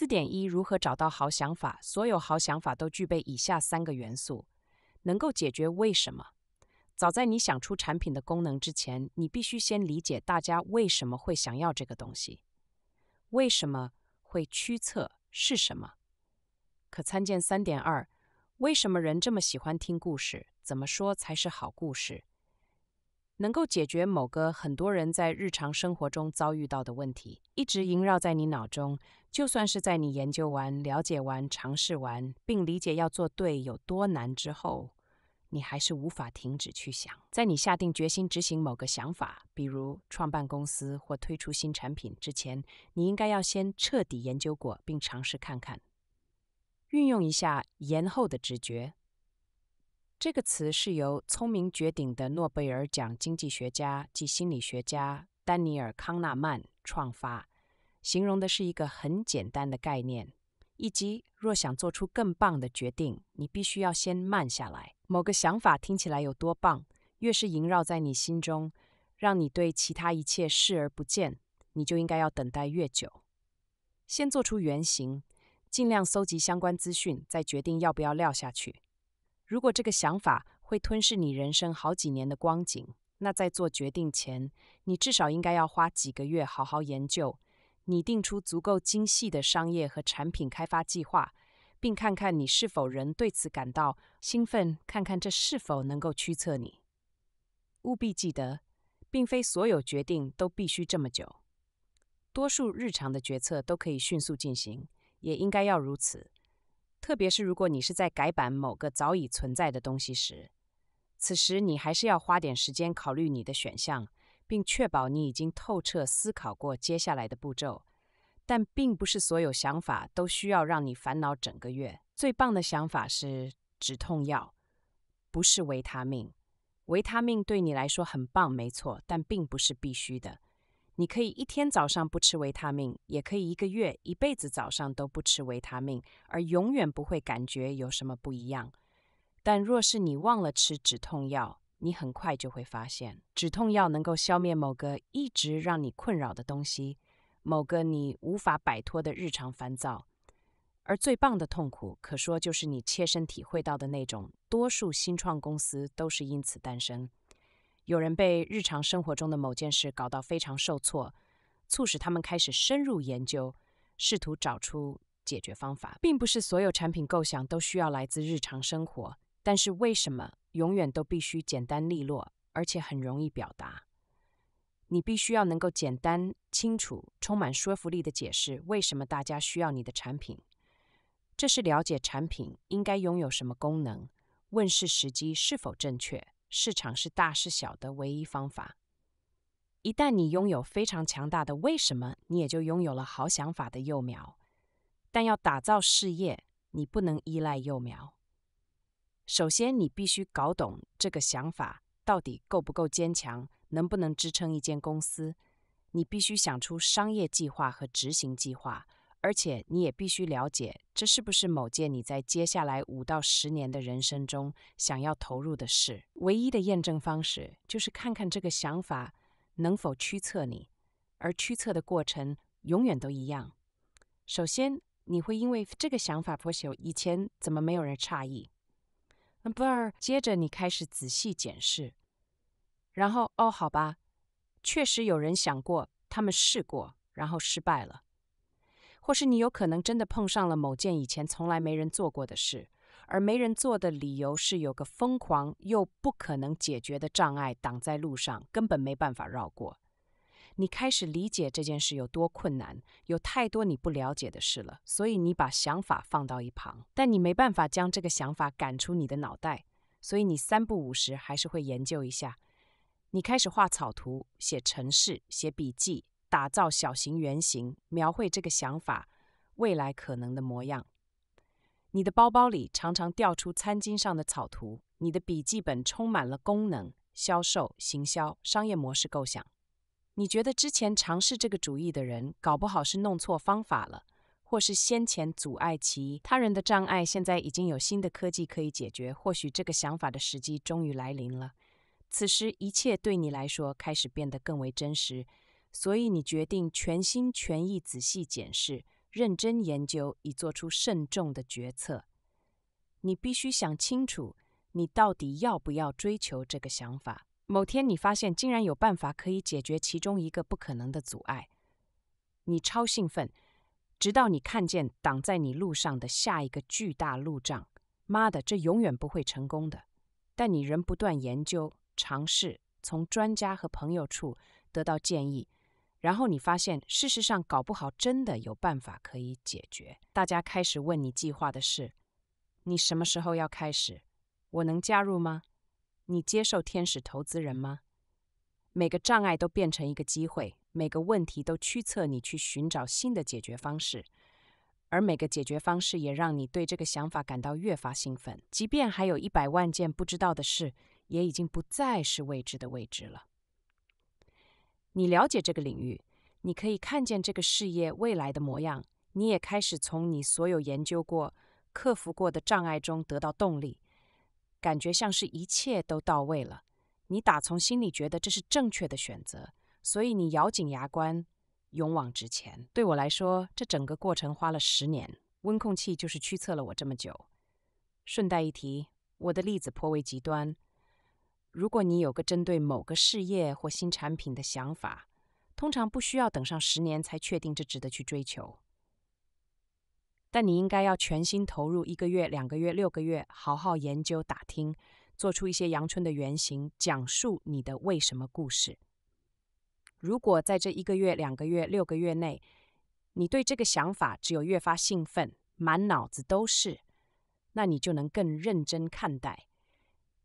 四点一如何找到好想法？所有好想法都具备以下三个元素，能够解决为什么。早在你想出产品的功能之前，你必须先理解大家为什么会想要这个东西，为什么会驱策，是什么。可参见三点二，为什么人这么喜欢听故事？怎么说才是好故事？能够解决某个很多人在日常生活中遭遇到的问题，一直萦绕在你脑中。就算是在你研究完、了解完、尝试完，并理解要做对有多难之后，你还是无法停止去想。在你下定决心执行某个想法，比如创办公司或推出新产品之前，你应该要先彻底研究过并尝试看看，运用一下延后的直觉。这个词是由聪明绝顶的诺贝尔奖经济学家及心理学家丹尼尔·康纳曼创发，形容的是一个很简单的概念，以及若想做出更棒的决定，你必须要先慢下来。某个想法听起来有多棒，越是萦绕在你心中，让你对其他一切视而不见，你就应该要等待越久。先做出原型，尽量搜集相关资讯，再决定要不要撂下去。如果这个想法会吞噬你人生好几年的光景，那在做决定前，你至少应该要花几个月好好研究，拟定出足够精细的商业和产品开发计划，并看看你是否仍对此感到兴奋，看看这是否能够驱策你。务必记得，并非所有决定都必须这么久，多数日常的决策都可以迅速进行，也应该要如此。特别是如果你是在改版某个早已存在的东西时，此时你还是要花点时间考虑你的选项，并确保你已经透彻思考过接下来的步骤。但并不是所有想法都需要让你烦恼整个月。最棒的想法是止痛药，不是维他命。维他命对你来说很棒，没错，但并不是必须的。你可以一天早上不吃维他命，也可以一个月、一辈子早上都不吃维他命，而永远不会感觉有什么不一样。但若是你忘了吃止痛药，你很快就会发现，止痛药能够消灭某个一直让你困扰的东西，某个你无法摆脱的日常烦躁。而最棒的痛苦，可说就是你切身体会到的那种。多数新创公司都是因此诞生。有人被日常生活中的某件事搞到非常受挫，促使他们开始深入研究，试图找出解决方法。并不是所有产品构想都需要来自日常生活，但是为什么永远都必须简单利落，而且很容易表达？你必须要能够简单、清楚、充满说服力的解释为什么大家需要你的产品。这是了解产品应该拥有什么功能，问世时机是否正确。市场是大是小的唯一方法。一旦你拥有非常强大的“为什么”，你也就拥有了好想法的幼苗。但要打造事业，你不能依赖幼苗。首先，你必须搞懂这个想法到底够不够坚强，能不能支撑一间公司。你必须想出商业计划和执行计划。而且你也必须了解，这是不是某件你在接下来五到十年的人生中想要投入的事？唯一的验证方式就是看看这个想法能否驱策你，而驱策的过程永远都一样。首先，你会因为这个想法破朽，以前怎么没有人诧异？不二，接着你开始仔细检视，然后哦，好吧，确实有人想过，他们试过，然后失败了。或是你有可能真的碰上了某件以前从来没人做过的事，而没人做的理由是有个疯狂又不可能解决的障碍挡在路上，根本没办法绕过。你开始理解这件事有多困难，有太多你不了解的事了，所以你把想法放到一旁，但你没办法将这个想法赶出你的脑袋，所以你三不五时还是会研究一下。你开始画草图、写程式、写笔记。打造小型原型，描绘这个想法未来可能的模样。你的包包里常常掉出餐巾上的草图，你的笔记本充满了功能、销售、行销、商业模式构想。你觉得之前尝试这个主意的人，搞不好是弄错方法了，或是先前阻碍其他人的障碍，现在已经有新的科技可以解决。或许这个想法的时机终于来临了。此时，一切对你来说开始变得更为真实。所以你决定全心全意、仔细检视、认真研究，以做出慎重的决策。你必须想清楚，你到底要不要追求这个想法。某天你发现，竟然有办法可以解决其中一个不可能的阻碍，你超兴奋。直到你看见挡在你路上的下一个巨大路障，妈的，这永远不会成功的。但你仍不断研究、尝试，从专家和朋友处得到建议。然后你发现，事实上搞不好真的有办法可以解决。大家开始问你计划的事，你什么时候要开始？我能加入吗？你接受天使投资人吗？每个障碍都变成一个机会，每个问题都驱策你去寻找新的解决方式，而每个解决方式也让你对这个想法感到越发兴奋。即便还有一百万件不知道的事，也已经不再是未知的未知了。你了解这个领域，你可以看见这个事业未来的模样。你也开始从你所有研究过、克服过的障碍中得到动力，感觉像是一切都到位了。你打从心里觉得这是正确的选择，所以你咬紧牙关，勇往直前。对我来说，这整个过程花了十年，温控器就是驱策了我这么久。顺带一提，我的例子颇为极端。如果你有个针对某个事业或新产品的想法，通常不需要等上十年才确定这值得去追求。但你应该要全心投入，一个月、两个月、六个月，好好研究、打听，做出一些阳春的原型，讲述你的为什么故事。如果在这一个月、两个月、六个月内，你对这个想法只有越发兴奋，满脑子都是，那你就能更认真看待。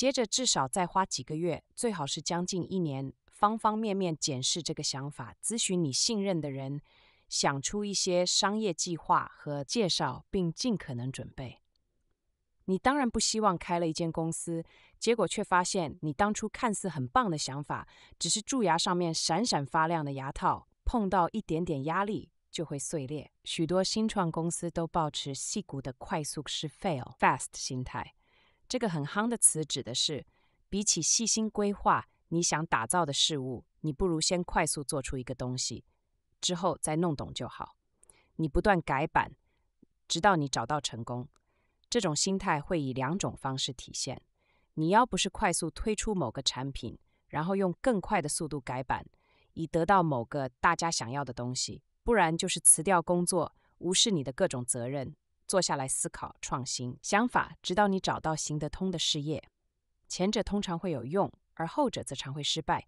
接着至少再花几个月，最好是将近一年，方方面面检视这个想法，咨询你信任的人，想出一些商业计划和介绍，并尽可能准备。你当然不希望开了一间公司，结果却发现你当初看似很棒的想法，只是蛀牙上面闪闪发亮的牙套，碰到一点点压力就会碎裂。许多新创公司都保持细骨的快速试 fail fast 心态。这个很夯的词指的是，比起细心规划你想打造的事物，你不如先快速做出一个东西，之后再弄懂就好。你不断改版，直到你找到成功。这种心态会以两种方式体现：你要不是快速推出某个产品，然后用更快的速度改版，以得到某个大家想要的东西；不然就是辞掉工作，无视你的各种责任。坐下来思考创新想法，直到你找到行得通的事业。前者通常会有用，而后者则常会失败。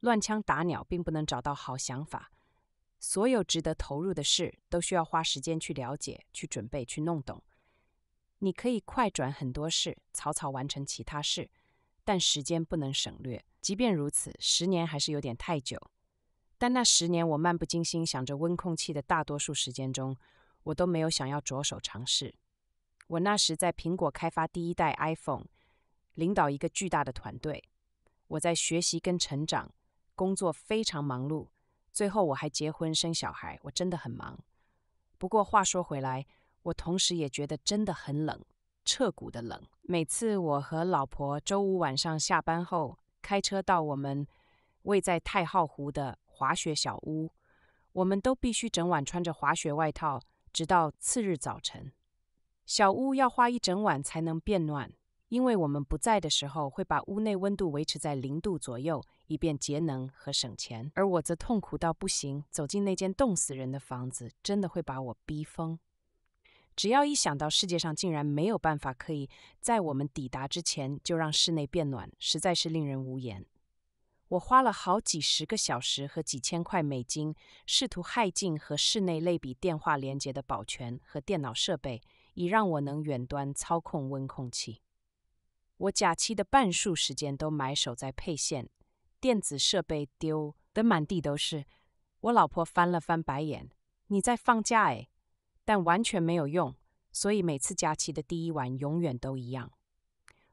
乱枪打鸟并不能找到好想法。所有值得投入的事都需要花时间去了解、去准备、去弄懂。你可以快转很多事，草草完成其他事，但时间不能省略。即便如此，十年还是有点太久。但那十年，我漫不经心想着温控器的大多数时间中。我都没有想要着手尝试。我那时在苹果开发第一代 iPhone，领导一个巨大的团队。我在学习跟成长，工作非常忙碌。最后我还结婚生小孩，我真的很忙。不过话说回来，我同时也觉得真的很冷，彻骨的冷。每次我和老婆周五晚上下班后，开车到我们位在太浩湖的滑雪小屋，我们都必须整晚穿着滑雪外套。直到次日早晨，小屋要花一整晚才能变暖，因为我们不在的时候会把屋内温度维持在零度左右，以便节能和省钱。而我则痛苦到不行，走进那间冻死人的房子，真的会把我逼疯。只要一想到世界上竟然没有办法可以在我们抵达之前就让室内变暖，实在是令人无言。我花了好几十个小时和几千块美金，试图害进和室内类比电话连接的保全和电脑设备，以让我能远端操控温控器。我假期的半数时间都埋首在配线，电子设备丢得满地都是。我老婆翻了翻白眼：“你在放假诶，但完全没有用，所以每次假期的第一晚永远都一样。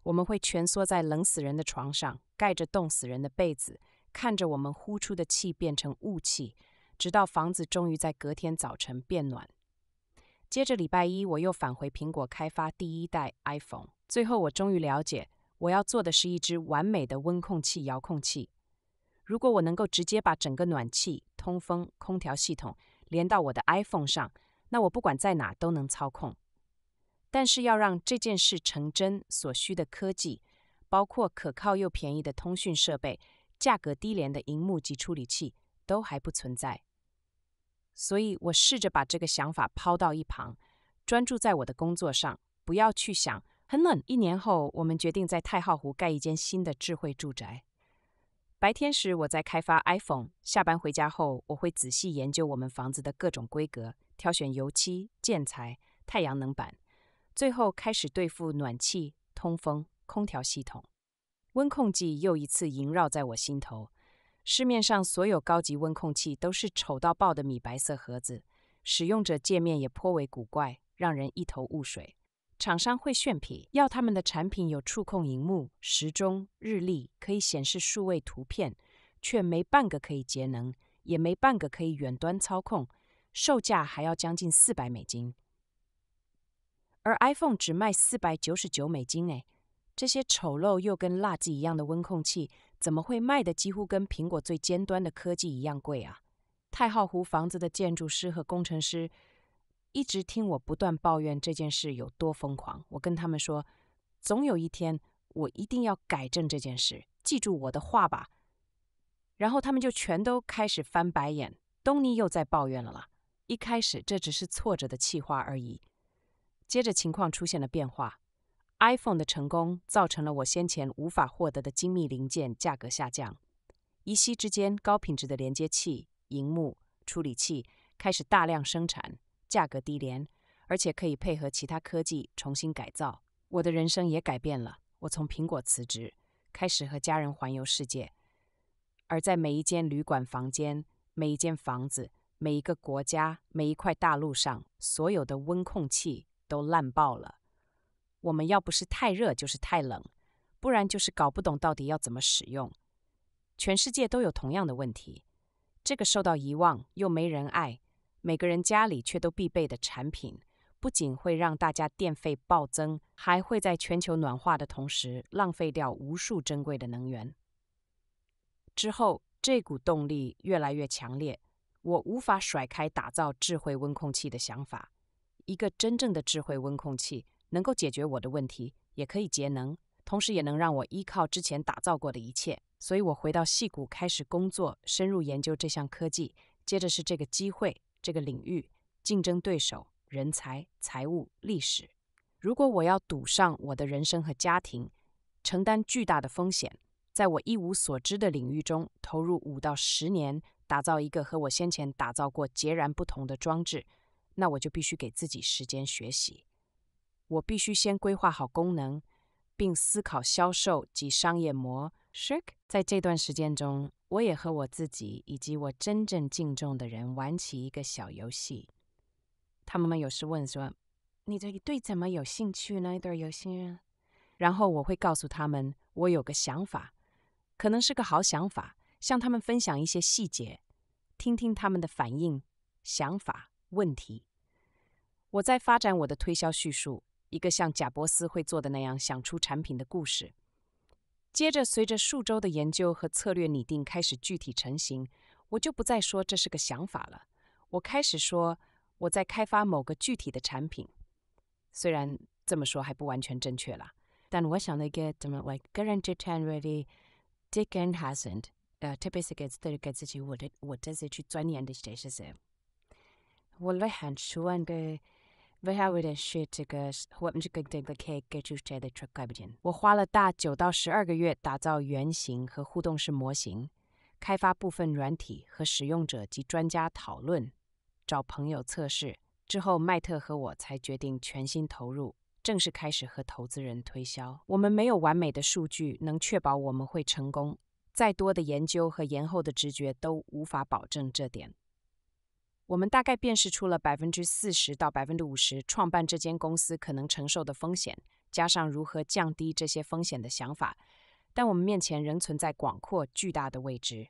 我们会蜷缩在冷死人的床上，盖着冻死人的被子，看着我们呼出的气变成雾气，直到房子终于在隔天早晨变暖。接着礼拜一，我又返回苹果开发第一代 iPhone。最后，我终于了解，我要做的是一只完美的温控器遥控器。如果我能够直接把整个暖气、通风、空调系统连到我的 iPhone 上，那我不管在哪都能操控。但是要让这件事成真，所需的科技，包括可靠又便宜的通讯设备、价格低廉的荧幕及处理器，都还不存在。所以我试着把这个想法抛到一旁，专注在我的工作上，不要去想。很冷。一年后，我们决定在太浩湖盖一间新的智慧住宅。白天时我在开发 iPhone，下班回家后，我会仔细研究我们房子的各种规格，挑选油漆、建材、太阳能板。最后开始对付暖气、通风、空调系统，温控剂又一次萦绕在我心头。市面上所有高级温控器都是丑到爆的米白色盒子，使用者界面也颇为古怪，让人一头雾水。厂商会炫皮，要他们的产品有触控荧幕、时钟、日历，可以显示数位图片，却没半个可以节能，也没半个可以远端操控，售价还要将近四百美金。而 iPhone 只卖四百九十九美金诶，这些丑陋又跟垃圾一样的温控器，怎么会卖的几乎跟苹果最尖端的科技一样贵啊？太浩湖房子的建筑师和工程师一直听我不断抱怨这件事有多疯狂。我跟他们说，总有一天我一定要改正这件事，记住我的话吧。然后他们就全都开始翻白眼。东尼又在抱怨了啦。一开始这只是挫折的气话而已。接着，情况出现了变化。iPhone 的成功造成了我先前无法获得的精密零件价格下降。一夕之间，高品质的连接器、荧幕、处理器开始大量生产，价格低廉，而且可以配合其他科技重新改造。我的人生也改变了。我从苹果辞职，开始和家人环游世界。而在每一间旅馆房间、每一间房子、每一个国家、每一块大陆上，所有的温控器。都烂爆了！我们要不是太热，就是太冷，不然就是搞不懂到底要怎么使用。全世界都有同样的问题。这个受到遗忘又没人爱，每个人家里却都必备的产品，不仅会让大家电费暴增，还会在全球暖化的同时浪费掉无数珍贵的能源。之后，这股动力越来越强烈，我无法甩开打造智慧温控器的想法。一个真正的智慧温控器能够解决我的问题，也可以节能，同时也能让我依靠之前打造过的一切。所以我回到戏谷开始工作，深入研究这项科技。接着是这个机会、这个领域、竞争对手、人才、财务、历史。如果我要赌上我的人生和家庭，承担巨大的风险，在我一无所知的领域中投入五到十年，打造一个和我先前打造过截然不同的装置。那我就必须给自己时间学习。我必须先规划好功能，并思考销售及商业模。式。在这段时间中，我也和我自己以及我真正敬重的人玩起一个小游戏。他们有时问说：“你这对怎么有兴趣呢？一对有心人。”然后我会告诉他们，我有个想法，可能是个好想法，向他们分享一些细节，听听他们的反应、想法、问题。我在发展我的推销叙述，一个像贾伯斯会做的那样想出产品的故事。接着，随着数周的研究和策略拟定开始具体成型，我就不再说这是个想法了。我开始说我在开发某个具体的产品，虽然这么说还不完全正确了。但我想那个怎么，l i 我个人之前 really did and hasn't，呃，特别是 get 到跟自己我这我这次去钻研的一些些事，我来很喜欢个。我花了大九到十二个月打造原型和互动式模型，开发部分软体和使用者及专家讨论，找朋友测试之后，迈特和我才决定全心投入，正式开始和投资人推销。我们没有完美的数据能确保我们会成功，再多的研究和延后的直觉都无法保证这点。我们大概辨识出了百分之四十到百分之五十创办这间公司可能承受的风险，加上如何降低这些风险的想法，但我们面前仍存在广阔巨大的未知。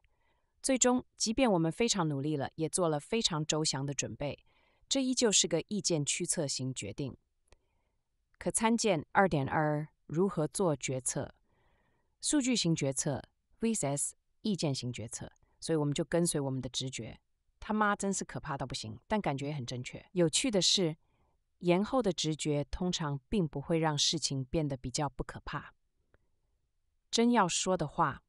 最终，即便我们非常努力了，也做了非常周详的准备，这依旧是个意见驱策型决定。可参见二点二如何做决策：数据型决策 vs 意见型决策。所以，我们就跟随我们的直觉。他妈真是可怕到不行，但感觉也很正确。有趣的是，延后的直觉通常并不会让事情变得比较不可怕。真要说的话，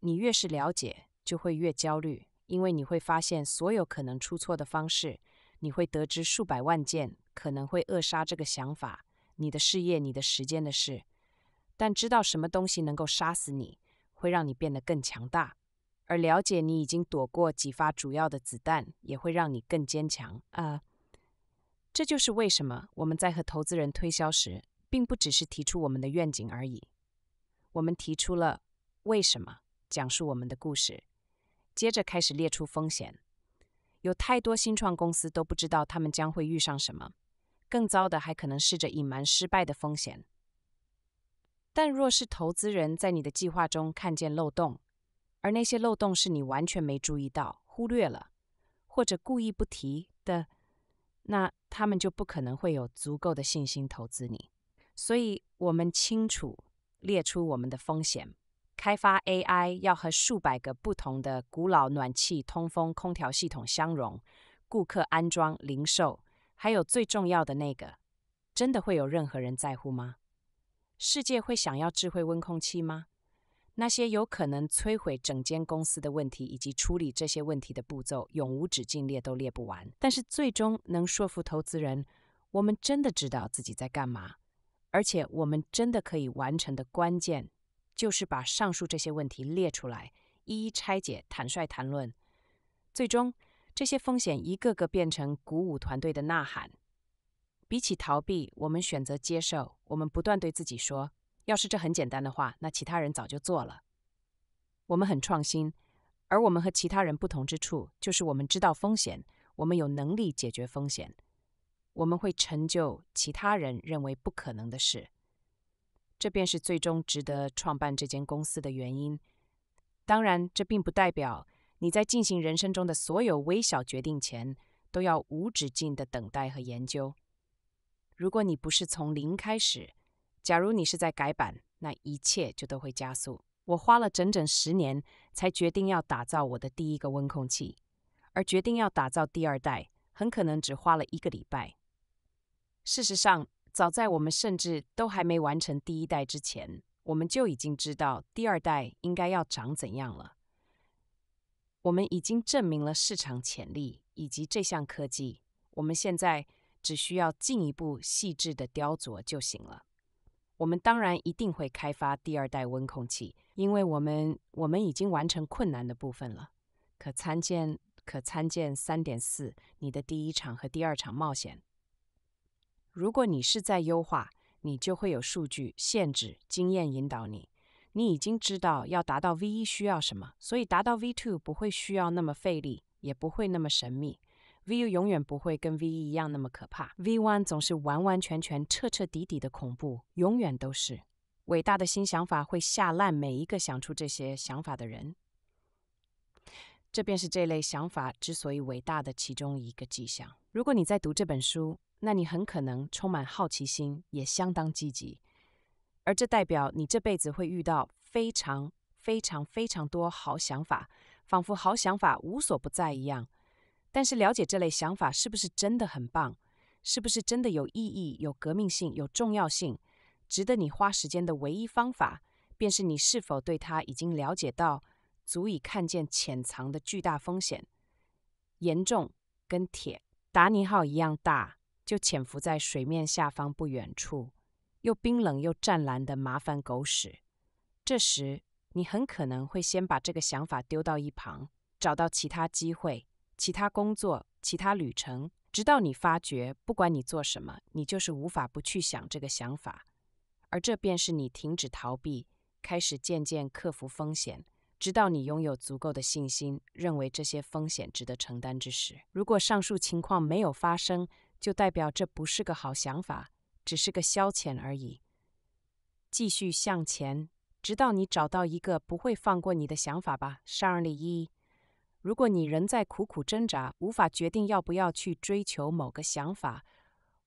你越是了解，就会越焦虑，因为你会发现所有可能出错的方式，你会得知数百万件可能会扼杀这个想法、你的事业、你的时间的事。但知道什么东西能够杀死，你会让你变得更强大。而了解你已经躲过几发主要的子弹，也会让你更坚强啊！这就是为什么我们在和投资人推销时，并不只是提出我们的愿景而已，我们提出了为什么，讲述我们的故事，接着开始列出风险。有太多新创公司都不知道他们将会遇上什么，更糟的还可能试着隐瞒失败的风险。但若是投资人在你的计划中看见漏洞，而那些漏洞是你完全没注意到、忽略了，或者故意不提的，那他们就不可能会有足够的信心投资你。所以，我们清楚列出我们的风险。开发 AI 要和数百个不同的古老暖气、通风、空调系统相融，顾客安装、零售，还有最重要的那个，真的会有任何人在乎吗？世界会想要智慧温控器吗？那些有可能摧毁整间公司的问题，以及处理这些问题的步骤，永无止境，列都列不完。但是，最终能说服投资人，我们真的知道自己在干嘛，而且我们真的可以完成的关键，就是把上述这些问题列出来，一一拆解，坦率谈论。最终，这些风险一个个变成鼓舞团队的呐喊。比起逃避，我们选择接受。我们不断对自己说。要是这很简单的话，那其他人早就做了。我们很创新，而我们和其他人不同之处就是我们知道风险，我们有能力解决风险，我们会成就其他人认为不可能的事。这便是最终值得创办这间公司的原因。当然，这并不代表你在进行人生中的所有微小决定前都要无止境的等待和研究。如果你不是从零开始。假如你是在改版，那一切就都会加速。我花了整整十年才决定要打造我的第一个温控器，而决定要打造第二代，很可能只花了一个礼拜。事实上，早在我们甚至都还没完成第一代之前，我们就已经知道第二代应该要长怎样了。我们已经证明了市场潜力以及这项科技，我们现在只需要进一步细致的雕琢就行了。我们当然一定会开发第二代温控器，因为我们我们已经完成困难的部分了。可参见可参见三点四，你的第一场和第二场冒险。如果你是在优化，你就会有数据、限制、经验引导你。你已经知道要达到 V 一需要什么，所以达到 V two 不会需要那么费力，也不会那么神秘。VU 永远不会跟 V 一一样那么可怕，VOne 总是完完全全、彻彻底底的恐怖，永远都是伟大的新想法会吓烂每一个想出这些想法的人，这便是这类想法之所以伟大的其中一个迹象。如果你在读这本书，那你很可能充满好奇心，也相当积极，而这代表你这辈子会遇到非常、非常、非常多好想法，仿佛好想法无所不在一样。但是，了解这类想法是不是真的很棒？是不是真的有意义、有革命性、有重要性，值得你花时间的唯一方法，便是你是否对它已经了解到足以看见潜藏的巨大风险，严重跟铁达尼号一样大，就潜伏在水面下方不远处，又冰冷又湛蓝的麻烦狗屎。这时，你很可能会先把这个想法丢到一旁，找到其他机会。其他工作，其他旅程，直到你发觉，不管你做什么，你就是无法不去想这个想法，而这便是你停止逃避，开始渐渐克服风险，直到你拥有足够的信心，认为这些风险值得承担之时。如果上述情况没有发生，就代表这不是个好想法，只是个消遣而已。继续向前，直到你找到一个不会放过你的想法吧，上一。如果你仍在苦苦挣扎，无法决定要不要去追求某个想法，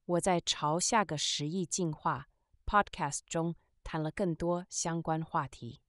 我在《朝下个十亿进化》Podcast 中谈了更多相关话题。